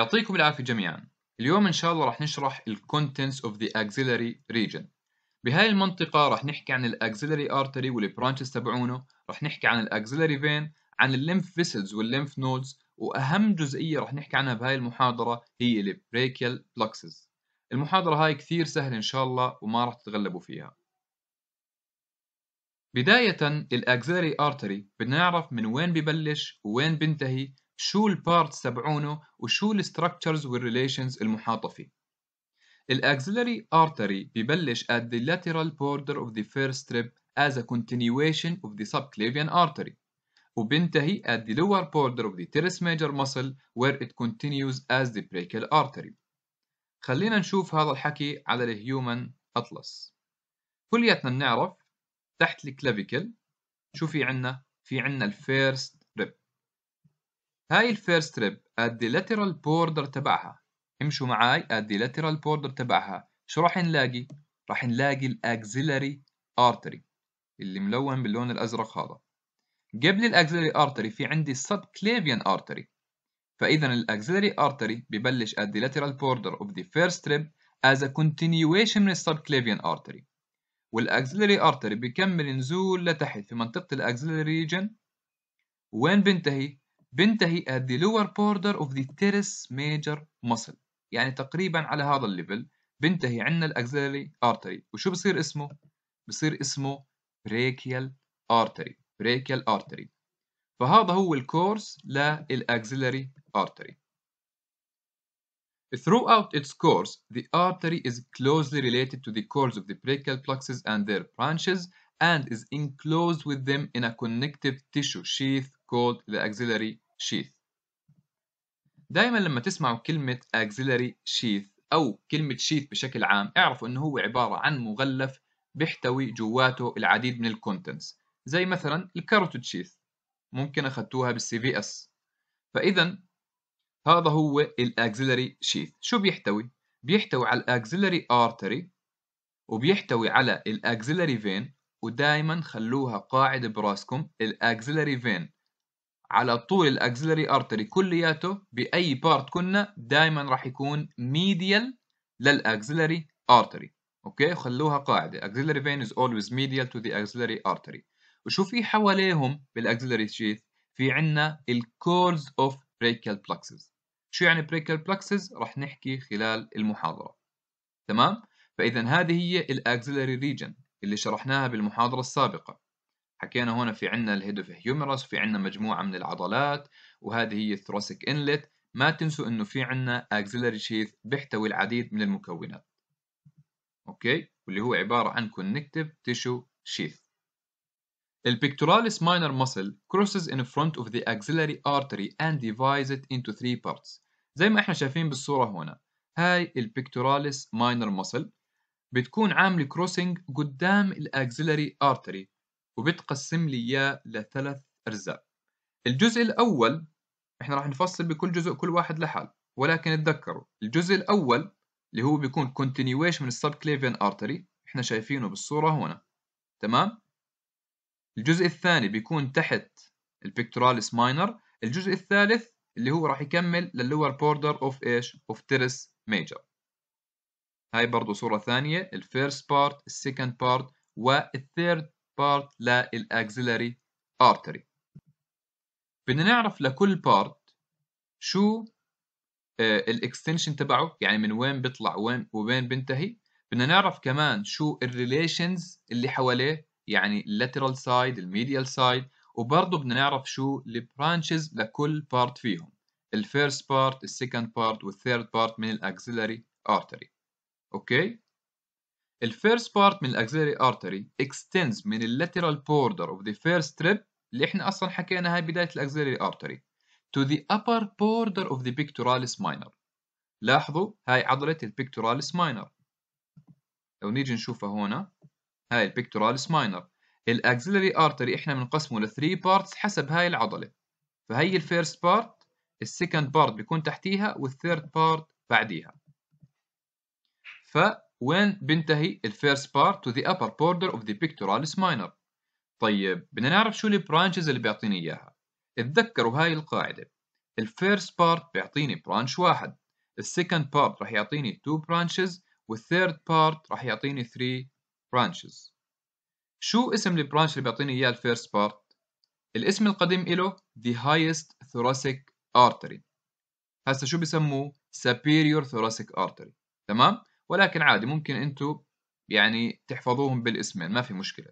يعطيكم العافية جميعا اليوم إن شاء الله راح نشرح الـ Contents of the Axillary Region بهاي المنطقة راح نحكي عن الـ Axillary Artery والـ Branches تبعونه راح نحكي عن الـ Axillary Vein عن الـ Lymph Vessels والـ Lymph Nodes وأهم جزئية راح نحكي عنها بهاي المحاضرة هي الـ Brachial Fluxes المحاضرة هاي كثير سهلة إن شاء الله وما راح تتغلبوا فيها بداية الـ Axillary Artery بدنا نعرف من وين ببلش ووين بنتهي شو البارتس تبعونه وشو الستراكشرز والريليشنز المحاطه فيه الاكسلري artery ببلش at the lateral border of the first strip as a continuation of the subclavian artery وبنتهي at the lower border of the teres major muscle where it continues as the brachial artery خلينا نشوف هذا الحكي على الهيومن أطلس كلياتنا بنعرف تحت الكلافيكل شو في عنا؟ في عنا الفيرست هاي الفيرست ريب ادي لاترال بوردر تبعها امشوا معاي ادي لاترال بوردر تبعها شو راح نلاقي؟ راح نلاقي الاكزيلاري ارتري اللي ملون باللون الازرق هذا قبل الاكزيلاري ارتري في عندي سب كليفيان ارتري فاذا الاكزيلاري ارتري ببلش ادي لاترال بوردر اوف ذا فيرست ريب از ا كونتينيويشن من السب كليفيان ارتري والاكزيلاري ارتري بيكمل نزول لتحت في منطقه الاكزيلاري ريجن وين بنتهي بينتهي at the lower border of the teres major muscle يعني تقريبا على هذا الليفل بينتهي عندنا الاكسلري artery وشو بصير اسمه؟ بصير اسمه brachial artery brachial artery فهذا هو الكورس للاكسلري artery Throughout its course, the artery is closely related to the course of the brachial plexus and their branches and is enclosed with them in a connective tissue sheath called the axillary sheath. دايما لما تسمعوا كلمة axillary sheath أو كلمة sheath بشكل عام اعرفوا إنه هو عبارة عن مغلف بيحتوي جواته العديد من الكونتنس زي مثلا الكاروتيد شيث ممكن أخدتوها بالسي في اس فإذا هذا هو الاكزيلري شيث شو بيحتوي؟ بيحتوي على الاكزيلري ارتري وبيحتوي على الاكزيلري فين ودائما خلوها قاعدة براسكم الاكسلري فين على طول الاكسلري ارتري كلياته باي بارت كنا دائما راح يكون ميديال للاكسلري ارتري اوكي خلوها قاعدة axillary فين is always medial to the axillary artery وشو في حواليهم بالاكسلري sheath في عنا الكورز اوف brachial plexus شو يعني brachial plexus راح نحكي خلال المحاضرة تمام فاذا هذه هي الاكسلري region اللي شرحناها بالمحاضرة السابقة حكينا هنا في عنا الهيدوف هيوميرس وفي عنا مجموعة من العضلات وهذه هي الثروسك انلت ما تنسوا انه في عنا اكسلري شيث بيحتوي العديد من المكونات اوكي واللي هو عبارة عن كونكتيف تيشو شيث البيكتوراليس minor muscle crosses in front of the axillary artery and divides it into three parts زي ما احنا شايفين بالصورة هنا هاي البيكتوراليس minor muscle بتكون عامله كروسنج قدام الاكسلري ارتري وبتقسم لي اياه لثلاث اجزاء الجزء الاول احنا راح نفصل بكل جزء كل واحد لحال ولكن اتذكروا الجزء الاول اللي هو بيكون continuation من subclavian artery احنا شايفينه بالصورة هنا تمام الجزء الثاني بيكون تحت البكتوراليس ماينر الجزء الثالث اللي هو راح يكمل للور border of ايش of teres major هاي برضو صورة ثانية الفيرست بارت السكند بارت والثيرد بارت للأكزيلاري artery بدنا نعرف لكل بارت شو آه، الاكستنشن تبعه يعني من وين بيطلع وين وين بينتهي بدنا نعرف كمان شو الريليشنز اللي حواليه يعني اللاترال سايد الميديال سايد وبرضه بدنا نعرف شو البرانشز لكل بارت فيهم الفيرست بارت السكند بارت والثيرد بارت من الاكسلري ارتري اوكي ال first part من الاكسيلري artery extends من اللاترال lateral border of the first rib اللي احنا اصلا حكينا هاي بدايه الاكسيلري artery to the upper border of the pectoralis minor لاحظوا هاي عضله البيكتوراليس minor لو نيجي نشوفها هنا هاي البيكتوراليس ماينر الاكزيلري ارتري احنا بنقسمه 3 بارتس حسب هاي العضله فهي الفيرست بارت السكند بارت بيكون تحتيها والثيرد بارت بعديها ف وين بنتهي الفيرست بارت تو ذا upper border of the pectoralis minor طيب بدنا نعرف شو البرانشز اللي بيعطيني اياها اتذكروا هاي القاعدة الفيرست بارت بيعطيني برانش واحد السكند بارت راح يعطيني 2 برانشز والثيرد بارت راح يعطيني 3 برانشز شو اسم البرانش اللي بيعطيني اياه الفيرست بارت الاسم القديم له the highest thoracic artery هسا شو بسموه superior thoracic artery تمام ولكن عادي ممكن انتو يعني تحفظوهم بالاسمين ما في مشكله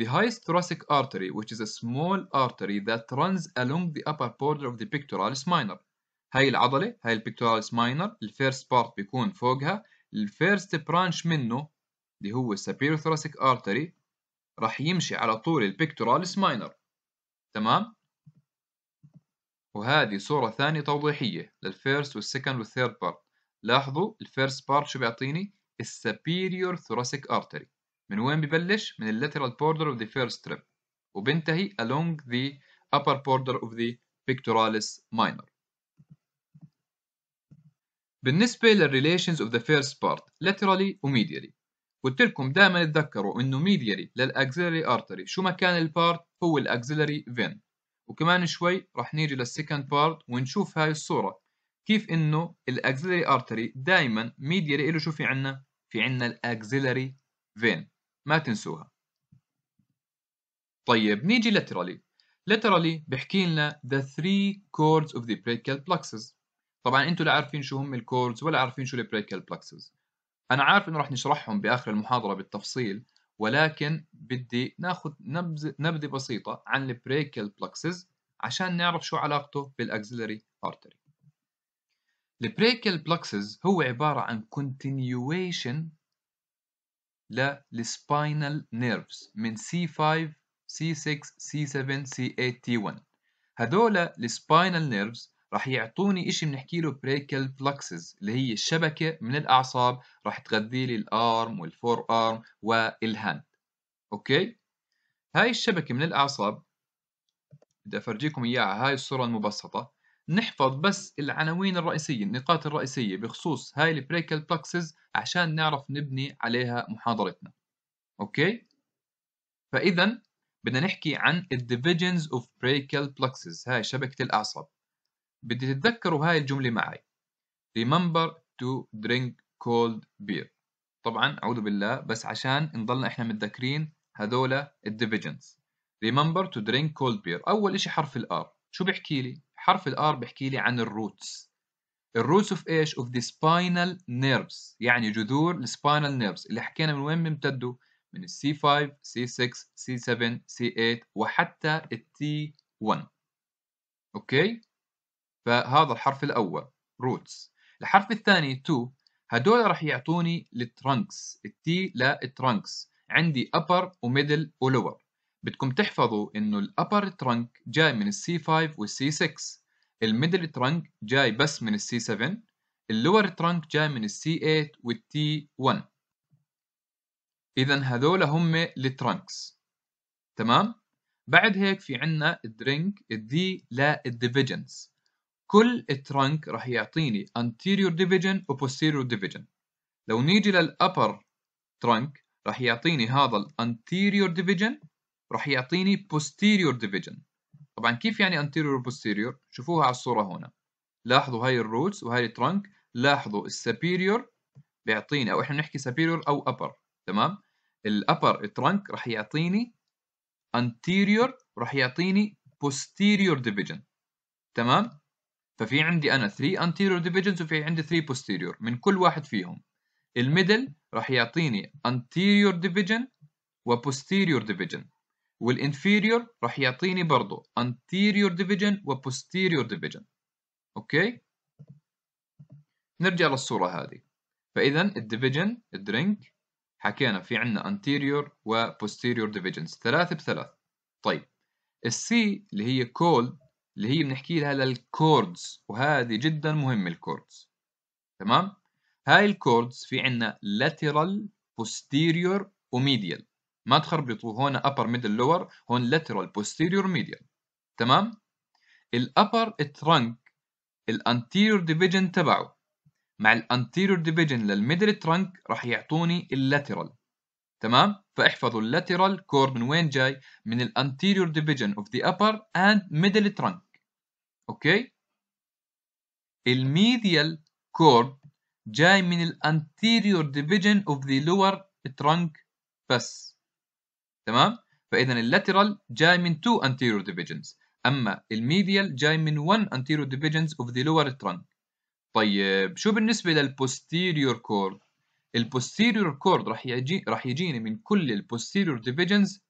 The highest thoracic artery which is a small artery that runs along the upper border of the pectoralis minor هاي العضلة هاي البيكتوراليس ماينر الفيرست بارت بيكون فوقها الفيرست برانش منه اللي هو السبيرو ثراسيك ارتري راح يمشي على طول البيكتوراليس ماينر تمام وهذه صورة ثانية توضيحية للفيرست والسكند والثيرد بارت لاحظوا الفيرست بارت شو بيعطيني السبيريور ثوراسيك ارتري من وين ببلش من اللاترال border اوف ذا فيرست strip وبنتهي along the upper border of the pectoralis minor بالنسبة للريليشنز اوف ذا فيرست بارت laterally وميديالي قلت لكم دائما اتذكروا انه ميديالي للاكزيلري ارتري شو ما كان البارت هو الاكزيلري فين وكمان شوي رح نيجي للسكند بارت ونشوف هاي الصورة كيف انه الاكزيلري ارتري دائما ميديا له شو في عندنا في عندنا الاكزيلري فين ما تنسوها طيب نيجي لاترالي لاترالي بحكي لنا the three chords of the brachial plexus طبعا انتم لا عارفين شو هم الكوردز ولا عارفين شو البريكال plexus انا عارف انه رح نشرحهم باخر المحاضره بالتفصيل ولكن بدي ناخذ نبذه نبذه بسيطه عن البريكال plexus عشان نعرف شو علاقته بالاكزيلري ارتري البريكل بلوكسز هو عبارة عن continuation للسباينال نيرفز من C5 C6 C7 C8 T1 هذول السباينال نيرفز رح يعطوني إشي بنحكي له بريكل بلوكسز اللي هي الشبكة من الأعصاب رح تغذي لي الأرم والفور أرم والهاند أوكي هاي الشبكة من الأعصاب بدي أفرجيكم إياها هاي الصورة المبسطة نحفظ بس العناوين الرئيسية النقاط الرئيسية بخصوص هاي البريكال بلاكسز عشان نعرف نبني عليها محاضرتنا أوكي؟ فإذا بدنا نحكي عن الديفيجنز اوف بريكال بلاكسز هاي شبكة الأعصاب بدي تتذكروا هاي الجملة معي remember to drink cold beer طبعا أعوذ بالله بس عشان نضلنا إحنا متذكرين هذولا الديفيجنز remember to drink cold beer أول إشي حرف الآر شو بيحكي لي؟ حرف الار بحكي لي عن الروتس الروتس اوف ايش اوف ذا سباينال نيرفز يعني جذور السباينال نيرفز اللي حكينا من وين بيمتدوا من السي 5 سي 6 سي 7 سي 8 وحتى التي 1 اوكي فهذا الحرف الاول روتس الحرف الثاني 2 هدول راح يعطوني الترانكس التي للترانكس عندي upper وميدل ولور بدكم تحفظوا انه الابر ترنك جاي من السي 5 والسي 6 الميدل ترنك جاي بس من السي 7 اللور ترنك جاي من السي 8 والتي 1 اذا هذول هم الترنكس تمام بعد هيك في عنا الدرينك الدي الديفيجنز كل ترنك راح يعطيني anterior division و posterior division لو نيجي للأبر ترنك راح يعطيني هذا الانتيريور ديفيجن راح يعطيني posterior division طبعا كيف يعني anterior posterior شوفوها على الصورة هنا لاحظوا هاي الروتس وهاي الترنك لاحظوا السبيريور بيعطيني او احنا بنحكي سبيريور او upper تمام الابر ترنك راح يعطيني anterior راح يعطيني posterior division تمام ففي عندي انا 3 anterior divisions وفي عندي 3 posterior من كل واحد فيهم الميدل راح يعطيني anterior division و posterior division والانفيريور راح يعطيني برضه anterior division و posterior division اوكي نرجع للصورة هذه فإذا الديفيجن الدرينك حكينا في عندنا anterior و posterior divisions ثلاثة بثلاث طيب السي اللي هي cold اللي هي بنحكي لها للكوردز وهذه جدا مهمة الكوردز تمام هاي الكوردز في عندنا lateral posterior وميديال ما تخربطوا هون upper middle lower هون lateral posterior medial تمام ال upper trunk ال anterior division تبعه مع ال anterior division لل middle trunk رح يعطوني ال lateral تمام فاحفظوا ال lateral cord من وين جاي من ال anterior division of the upper and middle trunk اوكي ال medial cord جاي من ال anterior division of the lower trunk بس تمام فاذا اللاترال جاي من 2 anterior divisions اما الميديال جاي من 1 anterior divisions of the lower trunk طيب شو بالنسبه للبوستيريور كورد البوستيريور كورد راح يجي راح يجيني من كل البوستيريور ديفيجنز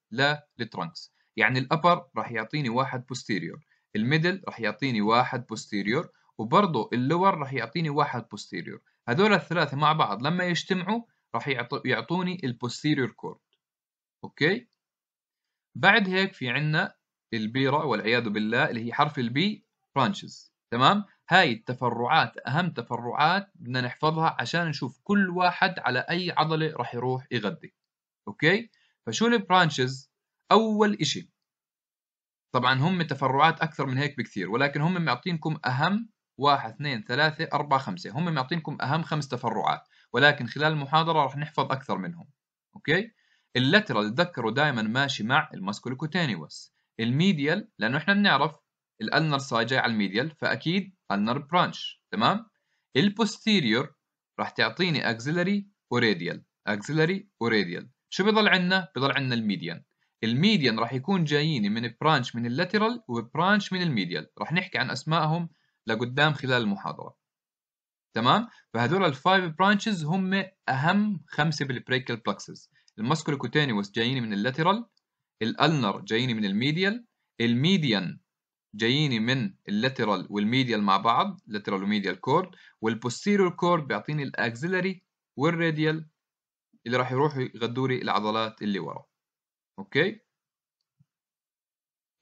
للترنكس يعني الابر راح يعطيني واحد بوستيريور الميدل راح يعطيني واحد بوستيريور وبرضه اللور راح يعطيني واحد بوستيريور هذول الثلاثه مع بعض لما يجتمعوا راح يعطوني البوستيريور كورد اوكي بعد هيك في عندنا البيره والعياذ بالله اللي هي حرف البي برانشز تمام هاي التفرعات اهم تفرعات بدنا نحفظها عشان نشوف كل واحد على اي عضله راح يروح يغذي اوكي فشو البرانشز اول شيء طبعا هم تفرعات اكثر من هيك بكثير ولكن هم معطينكم اهم واحد اثنين ثلاثة أربعة خمسة هم معطينكم أهم خمس تفرعات ولكن خلال المحاضرة راح نحفظ أكثر منهم أوكي اللاترال تذكروا دائما ماشي مع الماسكولوكوتينيوس الميديال لانه احنا بنعرف الالنر ساي جاي على الميديال فاكيد النر برانش تمام البوستيريور راح تعطيني اكزيلري اوريديال اكزيلري اوريديال شو بضل عندنا بضل عندنا الميديان الميديان راح يكون جاييني من برانش من اللاترال وبرانش من الميديال راح نحكي عن اسمائهم لقدام خلال المحاضره تمام فهذول الفايف برانشز هم اهم خمسه بالبريكال بلكسز الماسكولو كوتانيوس جايين من اللاترال الالنر جايين من الميديال الميديان جايين من اللاترال والميديال مع بعض لاترال وميديال كورد والبوستيريور كورد بيعطيني الاكسلري والراديال اللي راح يروحوا يغذوا لي العضلات اللي ورا اوكي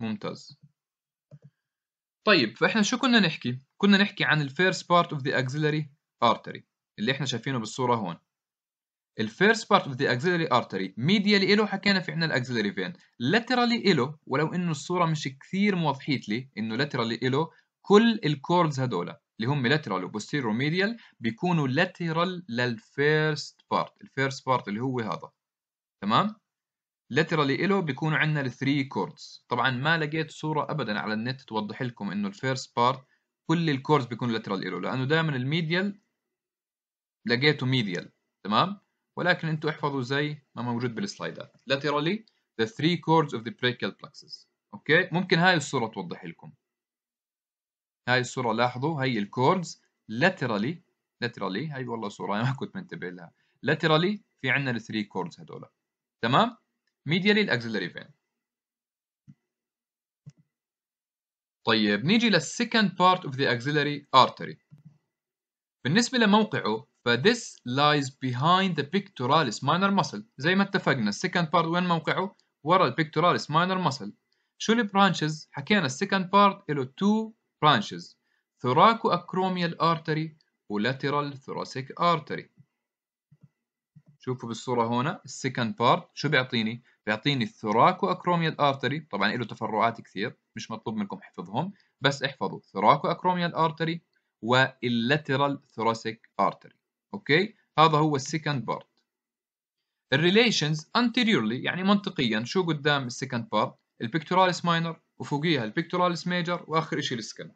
ممتاز طيب فاحنا شو كنا نحكي كنا نحكي عن الفيرست بارت اوف ذا اكسلري ارتري اللي احنا شايفينه بالصوره هون الفيرست بارت اوف ذا اكزيلري ارتري ميديالي الو حكينا في عندنا الاكزيلري فين لاترالي الو ولو انه الصوره مش كثير موضحيت لي انه لاترالي الو كل الكوردز هذول اللي هم لاترال وبوستيرو ميديال بيكونوا لاترال للفيرست بارت الفيرست بارت اللي هو هذا تمام لاترالي الو بيكونوا عندنا الثري كوردز طبعا ما لقيت صوره ابدا على النت توضح لكم انه الفيرست بارت كل الكوردز بيكونوا لاترال الو لانه دائما الميديال لقيته ميديال تمام ولكن انتوا احفظوا زي ما موجود بالسلايدات laterally the three chords of the brachial plexus اوكي ممكن هاي الصوره توضح لكم هاي الصوره لاحظوا هي الكوردز laterally laterally هاي والله صوره ما كنت منتبه لها laterally في عندنا الثري كوردز هذول تمام medially الاكسلري فين طيب نيجي للسكند بارت اوف ذا اكسلري ارتري بالنسبه لموقعه فthis lies behind the pectoralis minor muscle زي ما اتفقنا السكند بارت وين موقعه؟ ورا pectoralis ماينر مسل شو البرانشز؟ حكينا السكند بارت له تو برانشز ثوراكو اكروميال ارتري ولاترال ثوراسيك ارتري شوفوا بالصورة هنا السكند بارت شو بيعطيني؟ بيعطيني الثوراكو اكروميال ارتري طبعا له تفرعات كثير مش مطلوب منكم حفظهم بس احفظوا ثوراكو اكروميال ارتري واللاترال ثوراسيك ارتري اوكي هذا هو السكند بارت الريليشنز anteriorly يعني منطقيا شو قدام السكند بارت البكتوراليس ماينر وفوقيها البكتوراليس ميجر واخر شيء السكن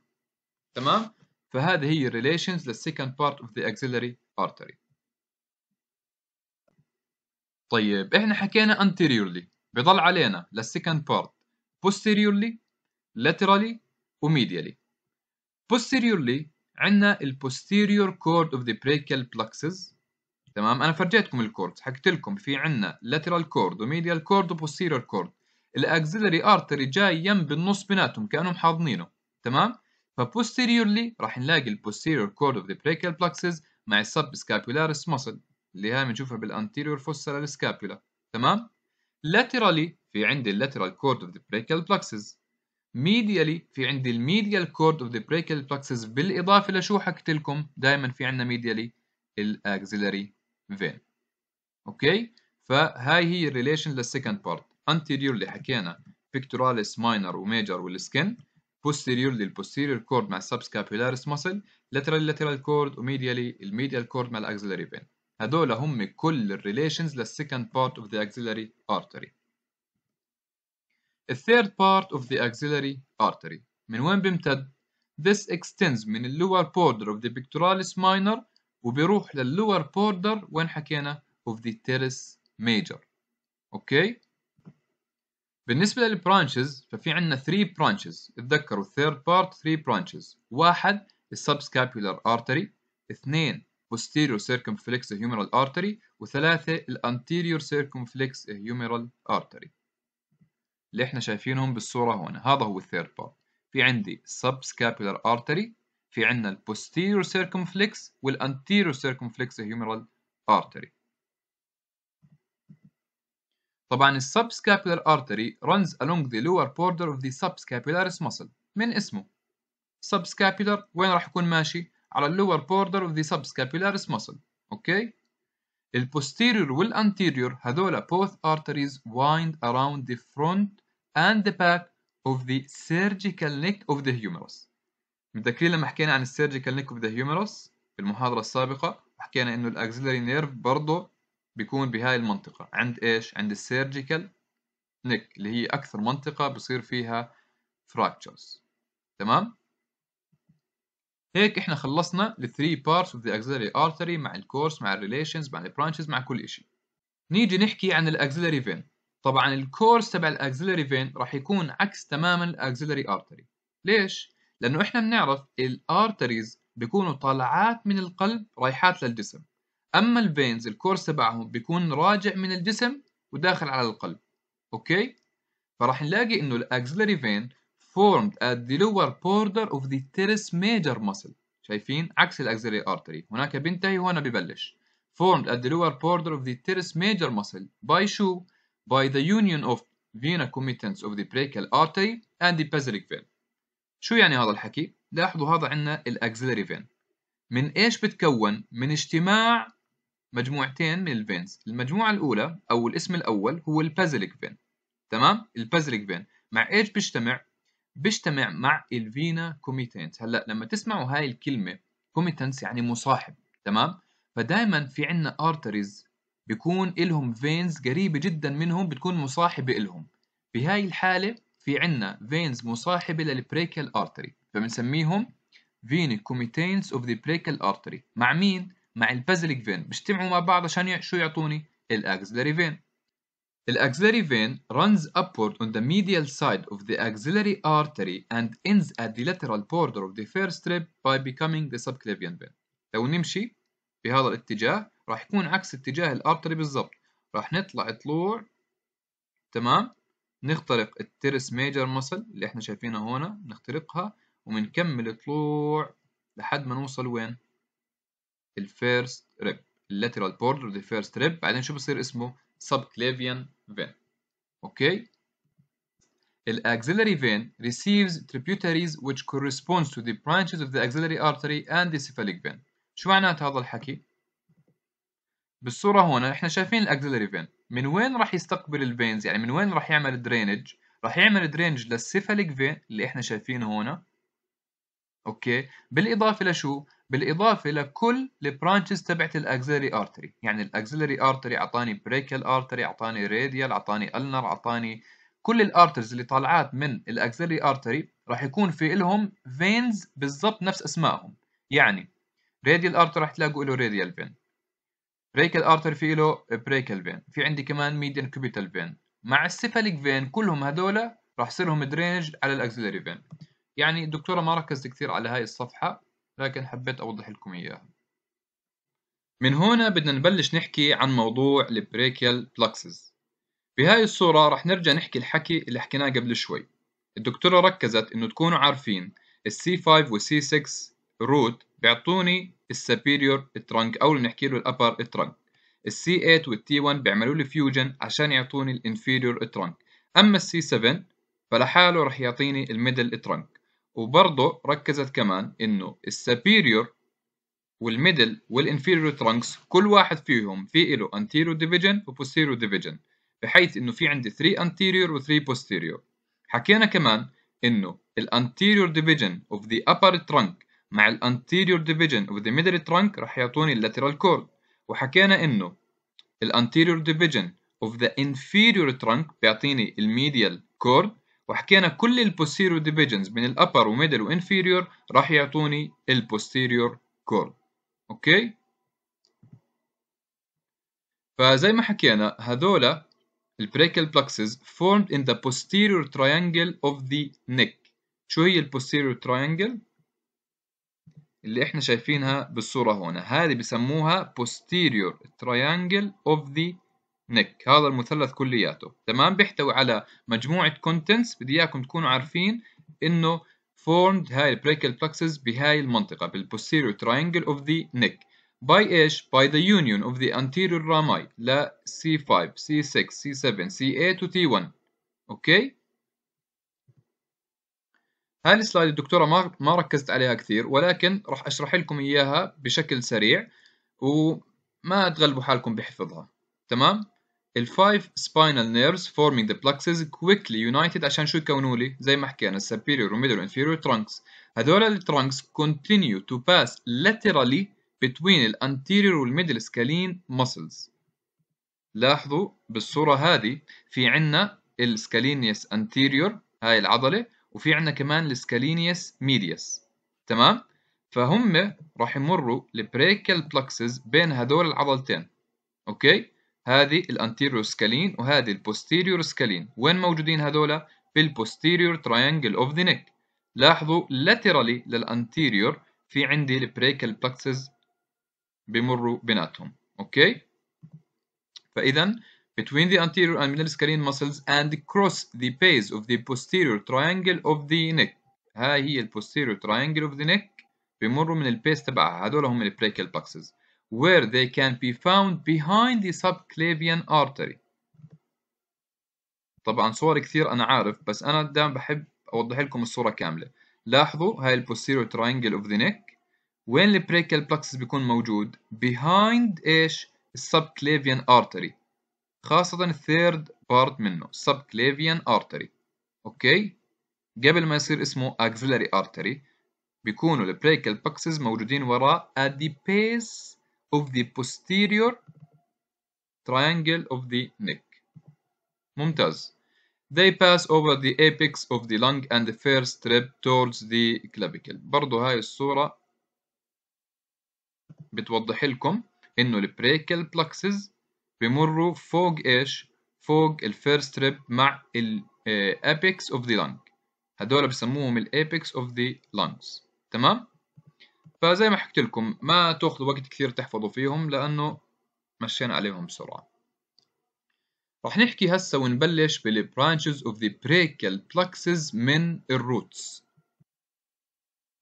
تمام فهذه هي الريليشنز للسكند بارت اوف ذا اكسيلري ارتري طيب احنا حكينا anteriorly بضل علينا للسكند بارت posteriorly laterally وميديالي posteriorly عندنا ال posterior cord of the brachial plexus تمام انا فرجيتكم الكورد حكيت لكم في عندنا lateral cord medial cord posterior cord الاكزيلري artery جاي يم بالنص بيناتهم كانهم حاضنينه تمام ف posteriorly راح نلاقي ال posterior cord of the brachial plexus مع sub scapularis muscle اللي هاي بنشوفها بالانتيريور فوسا للسكابولا تمام؟ laterally في عندي lateral cord of the brachial plexus ميديالي في عندي الميديال كورد اوف ذا بريكال بلاكسز بالاضافه لشو حكيت لكم دائما في عندنا ميديالي الاكسلري فين اوكي فهاي هي الريليشن للسكند بارت انتيريور اللي حكينا بيكتوراليس ماينر وميجر والسكن بوستيريور للبوستيريور كورد مع السبسكابيلاريس مسل لاترال لاترال كورد وميديالي الميديال كورد مع الاكسلري فين هذول هم كل الريليشنز للسكند بارت اوف ذا اكسلري ارتري The third part of the axillary artery. من وين بيمتد؟ This extends من lower border of the pectoralis minor وبيروح lower border وين حكينا؟ of the teres major. اوكي؟ بالنسبة branches ففي عندنا 3 branches. اتذكروا third part 3 branches. واحد subscapular artery، اثنين posterior circumflex humeral artery، وثلاثة anterior circumflex humeral artery. اللي احنا شايفينهم بالصورة هنا هذا هو الثيرد بار في عندي subscapular artery في عندنا البوستيريور سيركمفلكس والانتيريور circumflex هيومرال artery طبعا subscapular artery runs along the lower border of the subscapularis muscle من اسمه subscapular وين راح يكون ماشي على lower border of the subscapularis muscle اوكي البوستيريور والانتيريور هذول both arteries wind around the front and the back of the surgical neck of the humerus متذكرين لما حكينا عن السيرجيكال نيك اوف ذا هيومروس في المحاضرة السابقة حكينا انه الاكسلري نيرف برضه بيكون بهاي المنطقة عند ايش؟ عند السيرجيكال نيك اللي هي اكثر منطقة بصير فيها فراكتشرز تمام؟ هيك احنا خلصنا ال 3 بارتس اوف ذا اكسلري artery مع الكورس مع الريليشنز مع البرانشز مع كل شيء. نيجي نحكي عن الاكسلري فين. طبعا الكورس تبع الاكسلري فين راح يكون عكس تماما الاكسلري ارتري ليش لانه احنا بنعرف الارتريز بيكونوا طالعات من القلب رايحات للجسم اما الفينز الكورس تبعهم بيكون راجع من الجسم وداخل على القلب اوكي فراح نلاقي انه الاكسلري فين formed at the lower border of the teres major muscle شايفين عكس الاكسلري ارتري هناك بينتهي وهنا ببلش formed at the lower border of the teres major muscle by shoe by the union of vena committants of the brachial artery and the basilic vein. شو يعني هذا الحكي؟ لاحظوا هذا عندنا الاكسلري فين. من ايش بتكون؟ من اجتماع مجموعتين من الفينز، المجموعة الأولى أو الاسم الأول هو البازيليك فين. تمام؟ البازيليك فين، مع ايش بيجتمع؟ بيجتمع مع الفينا كوميتنت، هلا لما تسمعوا هاي الكلمة كوميتنس يعني مصاحب، تمام؟ فدائما في عندنا ارتريز بيكون إلهم فينز قريبة جدا منهم بتكون مصاحبة إلهم بهاي الحالة في عنا فينز مصاحبة للبريكال أرتري فبنسميهم فين كوميتينز اوف ذا بريكال أرتري مع مين؟ مع البازليك فين بيجتمعوا مع بعض عشان شو يعطوني؟ الأكسلري فين The axillary vein runs upward on the medial side of the axillary artery and ends at the lateral border of the first rib by becoming the subclavian vein. لو نمشي بهذا الاتجاه راح يكون عكس اتجاه الارتري بالظبط راح نطلع طلوع تمام نخترق الترس ميجر مسل اللي احنا شايفينها هنا نخترقها وبنكمل طلوع لحد ما نوصل وين الفيرست ريب اللاترال بوردر دي فيرست ريب بعدين شو بصير اسمه subclavian vein اوكي The فين vein receives tributaries which corresponds to the branches of the axillary artery and the cephalic vein شو معنات هذا الحكي بالصوره هنا احنا شايفين الاكزيلري فين من وين راح يستقبل الفينز يعني من وين راح يعمل درينج راح يعمل درينج للسيفاليك فين اللي احنا شايفينه هنا اوكي بالاضافه لشو بالاضافه لكل البرانشز تبعت الاكزيلري ارتري يعني الاكزيلري ارتري اعطاني بريكال ارتري اعطاني راديال اعطاني النر اعطاني كل الارترز اللي طالعات من الاكزيلري ارتري راح يكون في لهم فينز بالضبط نفس اسمائهم يعني راديال ارتري راح تلاقوا له راديال فين بريكال ارتر فيلو بريكال فين في عندي كمان ميديان كوبيتال فين مع السيفاليك فين كلهم هذولا راح يصير لهم درينج على الاكسلري فين يعني الدكتوره ما ركزت كثير على هاي الصفحه لكن حبيت اوضح لكم اياها من هنا بدنا نبلش نحكي عن موضوع البريكيال بلاكسز بهاي الصورة راح نرجع نحكي الحكي اللي حكيناه قبل شوي الدكتورة ركزت انه تكونوا عارفين السي 5 والسي 6 روت بيعطوني السبيريور ترانك او اللي بنحكي له الابر ترانك السي 8 والتي 1 بيعملوا لي فيوجن عشان يعطوني الانفيريور ترانك اما السي 7 فلحاله رح يعطيني الميدل ترانك وبرضه ركزت كمان انه السبيريور والميدل والانفيريور ترانكس كل واحد فيهم في له anterior division وposterior division بحيث انه في عندي 3 anterior و 3 posterior حكينا كمان انه الانتيريور division of the upper trunk مع ال anterior division of the middle trunk راح يعطوني ال lateral cord وحكينا إنه ال anterior division of the inferior trunk بيعطيني الميديال cord وحكينا كل posterior divisions من upper و middle و inferior راح يعطوني posterior cord اوكي فزي ما حكينا هذولا brachial plexus formed in the posterior triangle of the neck شو هي posterior triangle؟ اللي احنا شايفينها بالصورة هنا هذه بسموها posterior triangle of the neck هذا المثلث كلياته تمام بيحتوي على مجموعة contents بدي اياكم تكونوا عارفين انه formed هاي البريكال plexus بهاي المنطقة بالposterior triangle of the neck by ايش؟ by the union of the anterior rami ل C5 C6 C7 C8 و T1 اوكي؟ okay? هاي السلايد الدكتورة ما ما ركزت عليها كثير ولكن راح اشرح لكم اياها بشكل سريع وما تغلبوا حالكم بحفظها تمام ال 5 spinal nerves forming the plexus quickly united عشان شو يكونوا لي زي ما حكينا superior و middle inferior trunks هذول trunks continue to pass laterally between the anterior and middle scalene muscles لاحظوا بالصورة هذه في عنا السكالينيس anterior هاي العضلة وفي عندنا كمان السكالينيوس ميدياس تمام فهم راح يمروا البريكال بلكسز بين هدول العضلتين اوكي هذه الانتيريور سكالين وهذه البوستيريور سكالين وين موجودين هدول بالبوستيريور تراينجل اوف ذا نيك لاحظوا لاترالي للانتيريور في عندي البريكال بلكسز بمروا بيناتهم اوكي فاذا between the anterior and middle scalene muscles and cross the base of the posterior triangle of the neck ها هي posterior triangle of the neck بيمروا من البيس تبعها هدول هم البريكال باكسز where they can be found behind the subclavian artery طبعا صور كثير انا عارف بس انا دام بحب اوضح لكم الصوره كامله لاحظوا هاي posterior triangle of the neck وين البريكال باكسز بيكون موجود behind ايش subclavian artery خاصة الثيرد بارت منه subclavian artery اوكي قبل ما يصير اسمه axillary artery بيكونوا البريكال باكسز موجودين وراء at the base of the posterior triangle of the neck ممتاز they pass over the apex of the lung and the first trip towards the clavicle برضو هاي الصورة بتوضح لكم انه البريكال بلاكسز بيمروا فوق ايش فوق الفيرست ريب مع الابيكس اوف ذا لانج هدول بسموهم الابيكس اوف ذا لانجز تمام فزي ما حكيت لكم ما تاخذوا وقت كثير تحفظوا فيهم لانه مشينا عليهم بسرعه رح نحكي هسه ونبلش بالبرانشز اوف ذا بريكال بلكسز من الروتس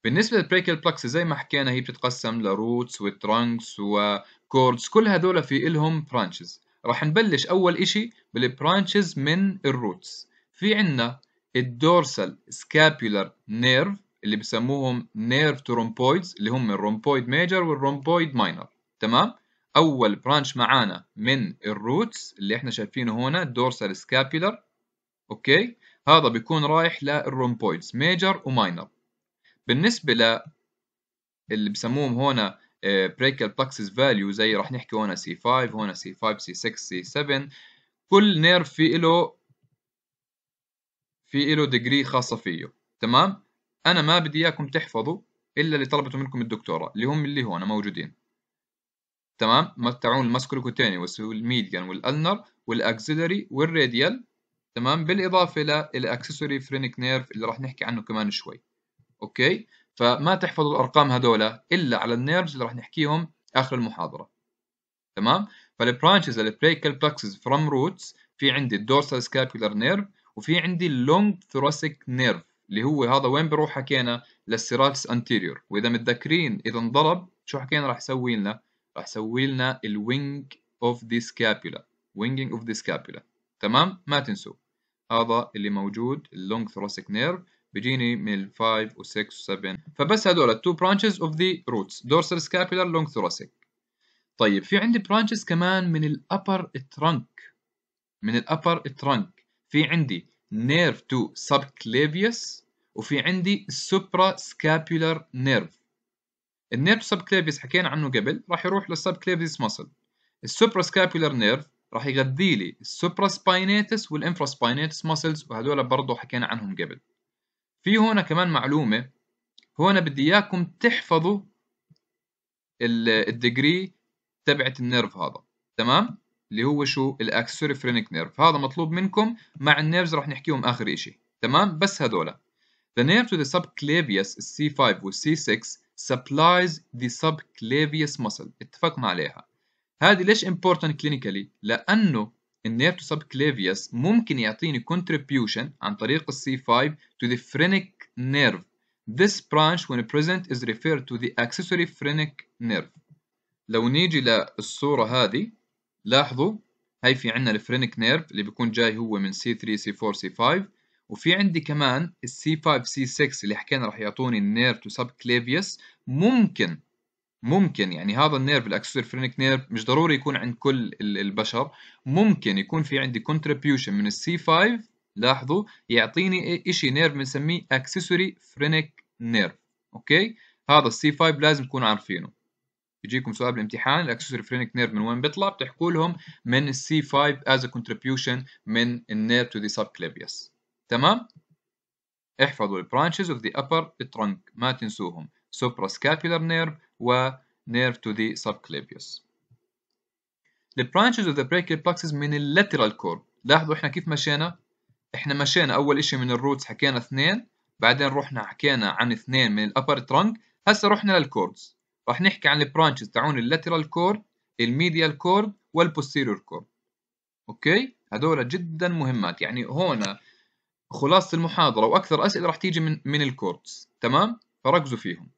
بالنسبة للبريكل بلاكس زي ما حكينا هي بتتقسم لروتس وترانكس وكوردز كل هدول في إلهم برانشز راح نبلش أول إشي بالبرانشز من الروتس في عنا الدورسال سكابيولار نيرف اللي بسموهم نيرف ترومبويدز اللي هم الرومبويد ميجر والرومبويد ماينر تمام اول برانش معانا من الروتس اللي احنا شايفينه هنا الدورسال سكابيولار اوكي هذا بيكون رايح للرومبويدز ميجر وماينر بالنسبه ل اللي بسموهم هون بريكال بلاكسز فاليو زي رح نحكي هون C5 هون C5 C6 C7 كل نيرف في له في له ديجري خاصه فيه تمام انا ما بدي اياكم تحفظوا الا اللي طلبته منكم الدكتوره اللي هم اللي هون موجودين تمام متعون الماسكولوكوتينيوس والميديان والالنر والأكسلري والراديال تمام بالاضافه للاكسسوري فرينك نيرف اللي راح نحكي عنه كمان شوي اوكي فما تحفظوا الارقام هذول الا على النيرفز اللي راح نحكيهم اخر المحاضره تمام فالبرانشز البريكال بلاكسز فروم روتس في عندي الدورسال سكابولار نيرف وفي عندي اللونج ثوراسيك نيرف اللي هو هذا وين بروح حكينا للسيراتس انتيريور واذا متذكرين اذا انضرب شو حكينا راح يسوي لنا راح يسوي لنا الوينج اوف ذا سكابولا وينجينج اوف ذا سكابولا تمام ما تنسوا هذا اللي موجود اللونج ثوراسيك نيرف بيجيني من ال5 و6 و7 فبس هدول التو برانشز اوف ذا روتس دورسال سكابيلر لونج ثوراسيك طيب في عندي برانشز كمان من الابر ترنك من الابر ترنك في عندي نيرف تو سبكليفيوس وفي عندي سوبرا سكابيولار نيرف النيرف سبكليفيوس حكينا عنه قبل راح يروح للسبكليفيوس مسل السوبرا سكابيولار نيرف راح يغذي لي السوبرا سباينيتس والانفرا سباينيتس مسلز وهذول برضه حكينا عنهم قبل في هنا كمان معلومة هنا بدي إياكم تحفظوا الديجري تبعت النيرف هذا تمام اللي هو شو فرينك نيرف هذا مطلوب منكم مع النيرفز رح نحكيهم آخر شيء تمام بس هذولا The nerve to the subclavius C5 و C6 supplies the subclavius muscle اتفقنا عليها هذه ليش important clinically لأنه ان subclavius ممكن يعطيني contribution عن طريق ال C5 to the phrenic nerve. This branch when present is referred to the accessory phrenic nerve. لو نيجي للصورة هذه لاحظوا هاي في عندنا الفرينك نيرف اللي بيكون جاي هو من C3 C4 C5 وفي عندي كمان c 5 c 6 اللي حكينا راح يعطوني النيرف to subclavius ممكن ممكن يعني هذا النيرف فرينك نيرف مش ضروري يكون عند كل البشر ممكن يكون في عندي كونتريبيوشن من السي 5 لاحظوا يعطيني شيء نيرف بنسميه اكسسوري فرينك نيرف اوكي هذا السي 5 لازم تكونوا عارفينه بيجيكم سؤال بالامتحان الاكسسوري فرينك نيرف من وين بيطلع بتحكوا لهم من السي 5 از كونتريبيوشن من النيرف تو ذا سبكليفيوس تمام احفظوا البرانشز اوف ذا upper trunk ما تنسوهم سوبراسكابيلر نيرف و nerve to the subclavius. The branches of the brachial plexus من lateral cord. لاحظوا احنا كيف مشينا؟ احنا مشينا اول اشي من الروتس حكينا اثنين، بعدين رحنا حكينا عن اثنين من الابر trunk، هسه رحنا للكوردز. راح نحكي عن البرانشز تاعون اللاترال كورد، الميديال كورد والبوستيريور كورد. اوكي؟ هذول جدا مهمات، يعني هون خلاصة المحاضرة واكثر اسئلة راح تيجي من من الكوردز، تمام؟ فركزوا فيهم.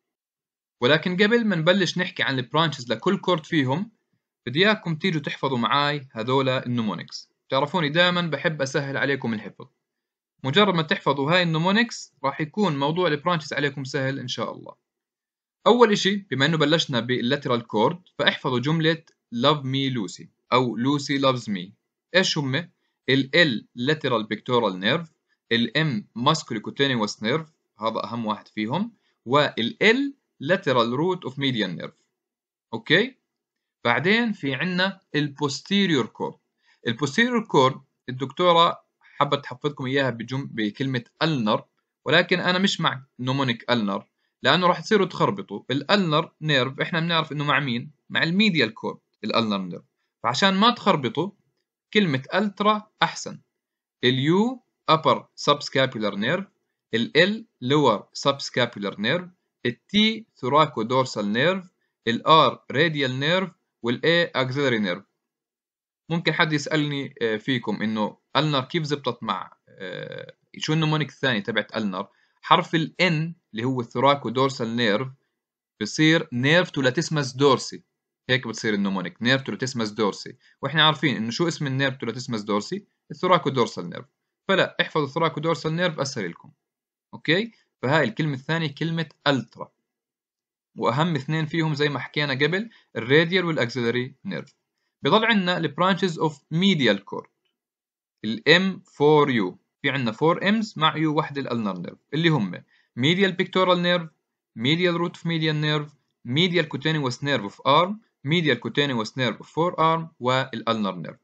ولكن قبل ما نبلش نحكي عن البرانشز لكل كورد فيهم بدي اياكم تيجوا تحفظوا معاي هذولا النومونكس تعرفوني دائما بحب اسهل عليكم الحفظ مجرد ما تحفظوا هاي النومونكس راح يكون موضوع البرانشز عليكم سهل ان شاء الله اول اشي بما انه بلشنا باللاترال كورد فاحفظوا جملة love me Lucy او Lucy loves me ايش هم ال L lateral pectoral nerve ال M musculocutaneous nerve هذا اهم واحد فيهم وال L lateral root of median nerve اوكي بعدين في عندنا البوستيريور كورد البوستيريور كورد الدكتوره حابه تحط لكم اياها بجم... بكلمه النر ولكن انا مش مع نومونيك النر لانه راح تصيروا تخربطوا الالنر نيرف احنا بنعرف انه مع مين مع الميديال كورد الالنر نيرف فعشان ما تخربطوا كلمه الترا احسن اليو upper subscapular nerve ال L lower subscapular nerve التي ثوراكو دورسال نيرف الار راديال نيرف والاي اكسلري نيرف ممكن حد يسالني آه، فيكم انه النر كيف زبطت مع آه، شو النمونيك الثاني تبعت النر حرف الان اللي هو ثوراكو دورسال نيرف بصير نيرف تولاتيسمس دورسي هيك بتصير النمونيك نيرف تولاتيسمس دورسي واحنا عارفين انه شو اسم النيرف تولاتيسمس دورسي الثوراكو دورسال نيرف فلا احفظوا الثوراكو دورسال نيرف اسهل لكم اوكي فهاي الكلمة الثانية كلمة ألترا وأهم اثنين فيهم زي ما حكينا قبل الراديال والأكسلري نيرف بضل عندنا البرانشز اوف ميديال كورد الام 4 يو في عندنا 4 امز مع يو واحدة الألنر نيرف اللي هم ميديال بيكتورال نيرف ميديال روت اوف ميديال نيرف ميديال كوتينيوس نيرف اوف ارم ميديال كوتينيوس نيرف اوف فور ارم والألنر نيرف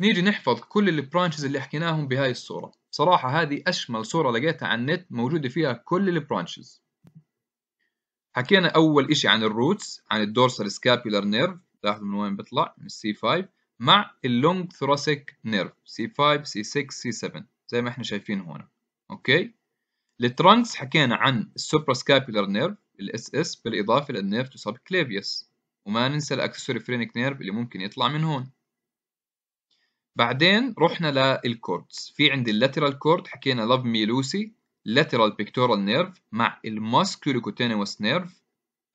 نيجي نحفظ كل البرانشز اللي حكيناهم بهاي الصورة بصراحة هذه أشمل صورة لقيتها على النت موجودة فيها كل البرانشز حكينا أول إشي عن الروتس عن الدورسال سكابيلر نيرف لاحظوا من وين بيطلع من السي 5 مع اللونج ثوراسيك نيرف سي 5 سي 6 سي 7 زي ما احنا شايفين هنا اوكي الترانكس حكينا عن السوبرا سكابيلر نيرف الاس اس بالاضافه للنيرف تو سب كليفيوس وما ننسى الاكسسوري فرينك نيرف اللي ممكن يطلع من هون بعدين رحنا للكوردز في عندي اللاترال كورد حكينا لاف مي لوسي لاترال بيكتورال نيرف مع الماسكولوكوتينوس نيرف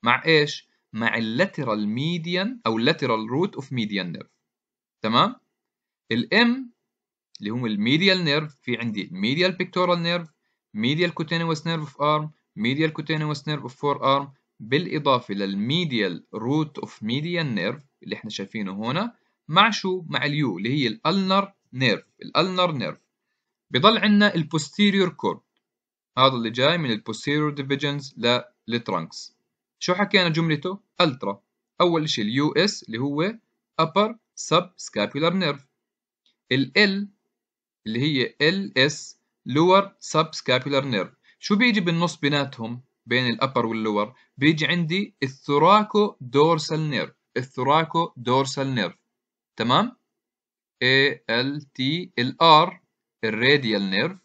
مع ايش؟ مع اللاترال ميديان او اللاترال روت اوف ميديان نيرف تمام؟ الام اللي هم الميديال نيرف في عندي بيكتورال نيرف ميديال كوتينوس نيرف اوف ارم ميديال كوتينوس نيرف اوف فور ارم بالإضافة للميديال روت اوف ميديان نيرف اللي احنا شايفينه هنا مع شو مع اليو اللي هي الالنر نيرف الالنر نيرف بضل عندنا البوستيريور كورد هذا اللي جاي من البوستيريور ديفيجنز للترانكس شو حكينا جملته الترا اول شيء اليو اس اللي هو upper subscapular nerve ال اللي هي ال اس lower subscapular nerve شو بيجي بالنص بيناتهم بين الابر واللور بيجي عندي الثوراكو دورسال نيرف الثوراكو دورسال نيرف تمام A L T radial nerve الراديال نيرف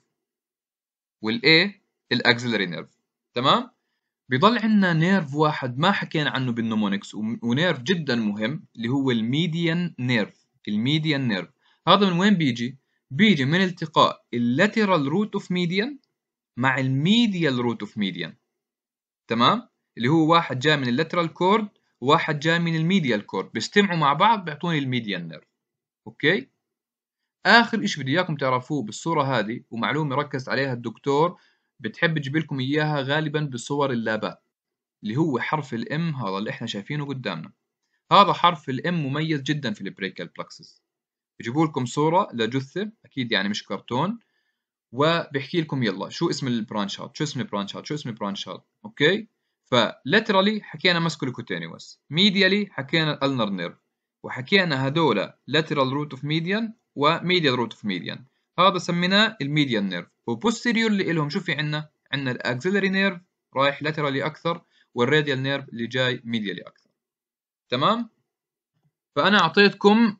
ال الاكسلري نيرف تمام بضل عندنا نيرف واحد ما حكينا عنه بالنومونكس ونيرف جدا مهم اللي هو الميديان نيرف الميديان نيرف هذا من وين بيجي بيجي من التقاء اللاترال روت اوف ميديان مع الميديال روت اوف ميديان تمام اللي هو واحد جاي من اللاترال كورد واحد جاي من الميديال كورد بيجتمعوا مع بعض بيعطوني الميديال نيرف اوكي اخر شيء بدي اياكم تعرفوه بالصوره هذه ومعلومه ركز عليها الدكتور بتحب تجيب لكم اياها غالبا بصور اللابات اللي هو حرف الام هذا اللي احنا شايفينه قدامنا هذا حرف الام مميز جدا في البريكال بلكسس بجيبوا لكم صوره لجثه اكيد يعني مش كرتون وبحكي لكم يلا شو اسم البرانش هات شو اسم البرانش هات شو اسم البرانش هات اوكي فلاترالي حكينا كوتينيوس ميديالي حكينا الالنر نيرف وحكينا هدول lateral root of median وميديال root of median هذا سميناه الميديان نيرف وبوستيريورلي لهم شو في عندنا عندنا الاكسلري نيرف رايح لاترالي اكثر والراديال نيرف اللي جاي ميديالي اكثر تمام فانا اعطيتكم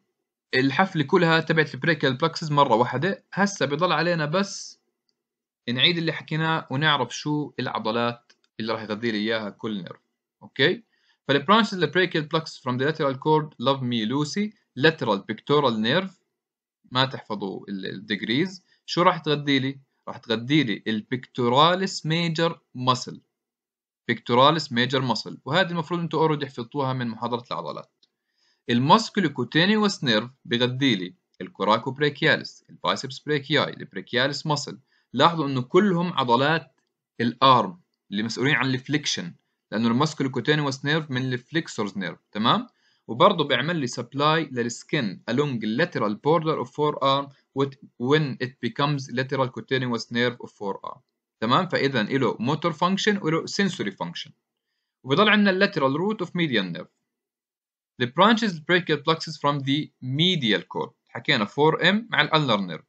الحفله كلها تبعت البريكال بلاكسز مره واحده هسا بضل علينا بس نعيد اللي حكيناه ونعرف شو العضلات اللي راح يغذي لي اياها كل نير اوكي فالبرانشز اللي brachial plucks فروم ذا لاترال كورد لاف مي لوسي lateral pectoral nerve ما تحفظوا الديجريز شو راح تغذي لي؟ راح تغذي لي البيكتوراليس ميجر muscle pectoralis ميجر muscle وهذه المفروض انتم اوريدي حفظتوها من محاضره العضلات الماسكولوكوتينيوس نيرف بغذي لي الكوراكو بريكياليس البايسبس بريكياي البريكياليس muscle لاحظوا انه كلهم عضلات الارم اللي مسؤولين عن الفليكشن لانه الماسكولو كوتينوس نيرف من الفليكسورز نيرف تمام وبرضه بيعمل لي سبلاي للسكن along lateral border of forearm when it becomes lateral cutaneous nerve of forearm تمام فاذا له motor function وله sensory function وبضل عندنا lateral root of median nerve the branches brachial plexus from the medial cord حكينا 4M مع الالنر nerve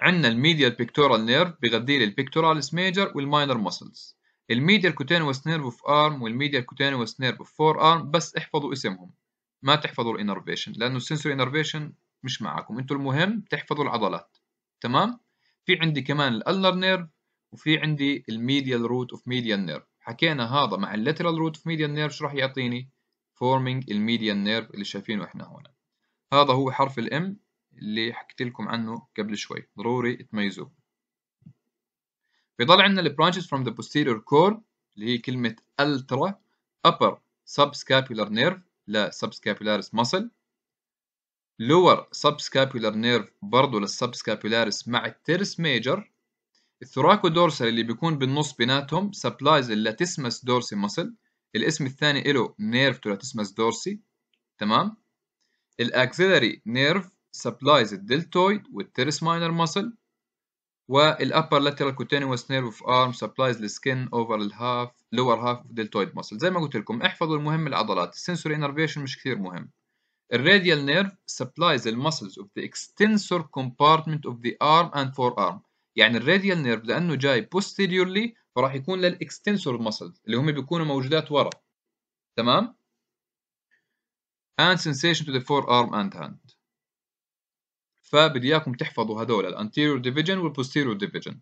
عندنا الميديال pectoral nerve بغذي لي البيكتوراليس ميجر والماينر muscles الميديال كوتينوس نيرف اوف ارم والميديال كوتينوس نيرف اوف فور ارم بس احفظوا اسمهم ما تحفظوا الانرفيشن لانه السنسوري انرفيشن مش معاكم انتم المهم تحفظوا العضلات تمام في عندي كمان الالنر نيرف وفي عندي الميديال روت اوف ميديال نيرف حكينا هذا مع اللاترال روت اوف ميديال نيرف شو راح يعطيني فورمينج الميديال نيرف اللي شايفينه احنا هنا هذا هو حرف الام اللي حكيت لكم عنه قبل شوي ضروري تميزوه بيضل عندنا branches from the posterior core اللي هي كلمة ultra upper subscapular nerve ل subscapularis muscle lower subscapular nerve برضو برضه للسبسكابولاريس مع الترس major الثوراكو دورسال اللي بيكون بالنص بيناتهم supplies سبلايز latissimus dorsi muscle الاسم الثاني له nerve to latissimus dorsi تمام الاكسلري نيرف سبلايز الدلتويد والترس ماينر ماسل والابر لاترال كوتينوس نيرف ارم سبلايز للسكن اوفر الهاف لور هاف دلتويد ماسل زي ما قلت لكم احفظوا المهم العضلات السنسوري انرفيشن مش كثير مهم الراديال نيرف سبلايز المسلز اوف ذا extensor compartment of the arm and forearm يعني الراديال نيرف لانه جاي posteriorly فراح يكون للاكستنسور muscles اللي هم بيكونوا موجودات ورا تمام and sensation to the forearm and hand فبدي اياكم تحفظوا هدول الانتيريور ديفيجن والبوستيريور ديفيجن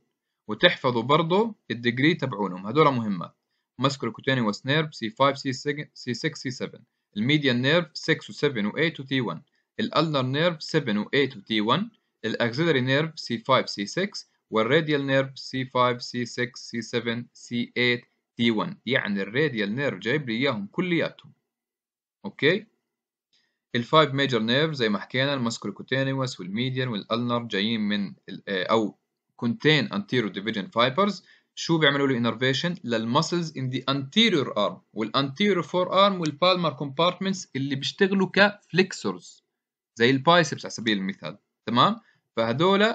وتحفظوا برضه الديجري تبعونهم هدول مهمات ماسكولو كوتينيوس نيرف سي 5 سي 6 سي 7 الميديان نيرف 6 و7 و8 وتي 1 الالنر نيرف 7 و8 وتي 1 الاكسلري نيرف سي 5 سي 6 والراديال نيرف سي 5 سي 6 سي 7 سي 8 تي 1 يعني الراديال نيرف جايب لي اياهم كلياتهم اوكي الفايف ميجر نيرف زي ما حكينا الماسكولوكوتينيوس والميديان والالنر جايين من آه، او كونتين انتيرو ديفيجن فايبرز شو بيعملوا له انرفيشن للمسلز ان ذا انتيرور ارم والانتيريور فور ارم والبالمر كومبارتمنتس اللي بيشتغلوا كفليكسورز زي البايسبس على سبيل المثال تمام فهدول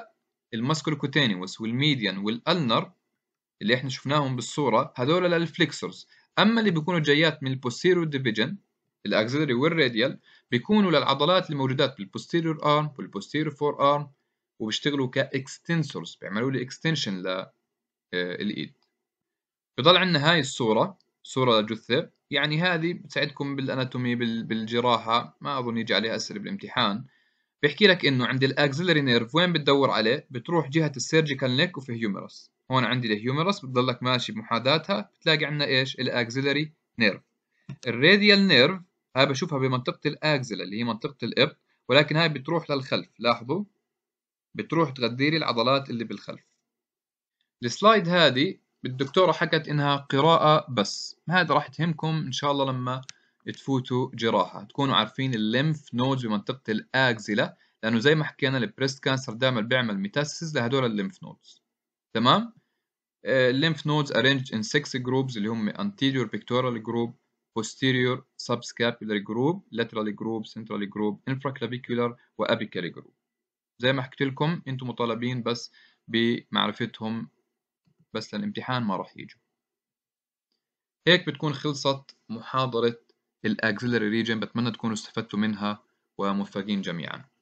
الماسكولوكوتينيوس والميديان والالنر اللي احنا شفناهم بالصوره هدول للفليكسورز اما اللي بيكونوا جايات من البوستيرور ديفيجن الاكسلري والراديال بيكونوا للعضلات الموجودات بالبوستيريور ارم والبوستيريور فور ارم وبيشتغلوا كاكستنسورز بيعملوا لي اكستنشن للايد آه، بضل عندنا هاي الصوره صوره للجثه يعني هذه بتساعدكم بالاناتومي بالجراحه ما اظن يجي عليها اسئله بالامتحان بيحكي لك انه عند الاكسلري نيرف وين بتدور عليه بتروح جهه السيرجيكال نيك وفي هيومرس هون عندي الهيومرس بتضلك ماشي بمحاذاتها بتلاقي عندنا ايش الاكسلري نيرف الراديال نيرف هاي بشوفها بمنطقة الأكزلا اللي هي منطقة الإبط ولكن هاي بتروح للخلف لاحظوا بتروح تغذي لي العضلات اللي بالخلف السلايد هذه الدكتورة حكت إنها قراءة بس هذا راح تهمكم إن شاء الله لما تفوتوا جراحة تكونوا عارفين الليمف نودز بمنطقة الأكزلا لأنه زي ما حكينا البريست كانسر دائما بيعمل ميتاسيس لهدول الليمف نودز تمام آه، الليمف نودز arranged in 6 جروبز اللي هم anterior pectoral group posterior subscapular group lateral group central group infraclavicular وapical group زي ما حكيت لكم انتم مطالبين بس بمعرفتهم بس للامتحان ما راح يجوا هيك بتكون خلصت محاضرة الأكسلري ريجن بتمنى تكونوا استفدتوا منها وموفقين جميعاً